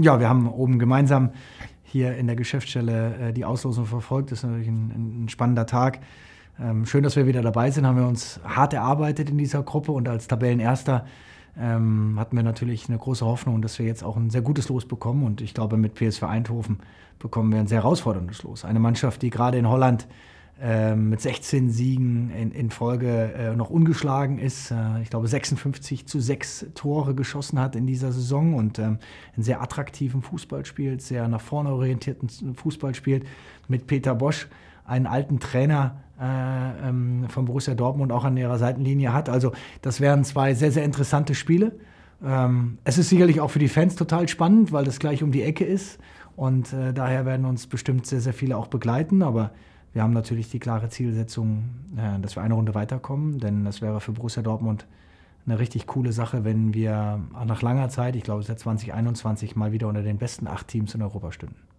ja, wir haben oben gemeinsam hier in der Geschäftsstelle äh, die Auslosung verfolgt. Das ist natürlich ein, ein spannender Tag. Ähm, schön, dass wir wieder dabei sind. Haben wir uns hart erarbeitet in dieser Gruppe und als Tabellenerster ähm, hatten wir natürlich eine große Hoffnung, dass wir jetzt auch ein sehr gutes Los bekommen. Und ich glaube, mit PSV Eindhoven bekommen wir ein sehr herausforderndes Los. Eine Mannschaft, die gerade in Holland ähm, mit 16 Siegen in, in Folge äh, noch ungeschlagen ist. Äh, ich glaube, 56 zu 6 Tore geschossen hat in dieser Saison und ähm, einen sehr attraktiven Fußball spielt, sehr nach vorne orientierten Fußball spielt. Mit Peter Bosch, einen alten Trainer äh, ähm, von Borussia Dortmund, auch an ihrer Seitenlinie hat. Also, das wären zwei sehr, sehr interessante Spiele. Ähm, es ist sicherlich auch für die Fans total spannend, weil das gleich um die Ecke ist. Und äh, daher werden uns bestimmt sehr, sehr viele auch begleiten. Aber wir haben natürlich die klare Zielsetzung, äh, dass wir eine Runde weiterkommen, denn das wäre für Borussia Dortmund eine richtig coole Sache, wenn wir nach langer Zeit, ich glaube seit 2021, mal wieder unter den besten acht Teams in Europa stünden.